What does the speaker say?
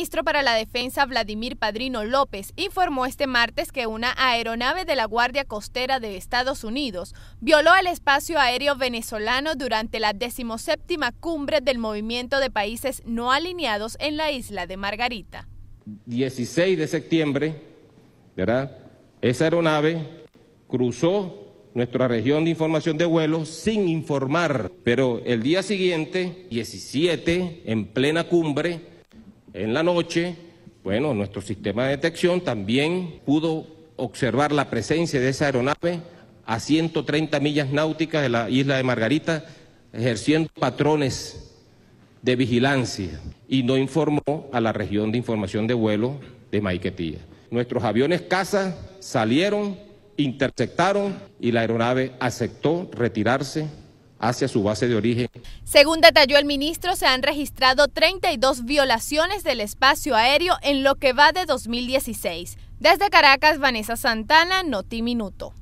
ministro para la Defensa, Vladimir Padrino López, informó este martes que una aeronave de la Guardia Costera de Estados Unidos violó el espacio aéreo venezolano durante la decimoséptima cumbre del Movimiento de Países No Alineados en la isla de Margarita. 16 de septiembre, ¿verdad? Esa aeronave cruzó nuestra región de información de vuelo sin informar, pero el día siguiente, 17, en plena cumbre, en la noche, bueno, nuestro sistema de detección también pudo observar la presencia de esa aeronave a 130 millas náuticas de la isla de Margarita, ejerciendo patrones de vigilancia y no informó a la región de información de vuelo de Maiquetía. Nuestros aviones caza salieron, interceptaron y la aeronave aceptó retirarse hacia su base de origen. Según detalló el ministro, se han registrado 32 violaciones del espacio aéreo en lo que va de 2016. Desde Caracas, Vanessa Santana, Noti Minuto.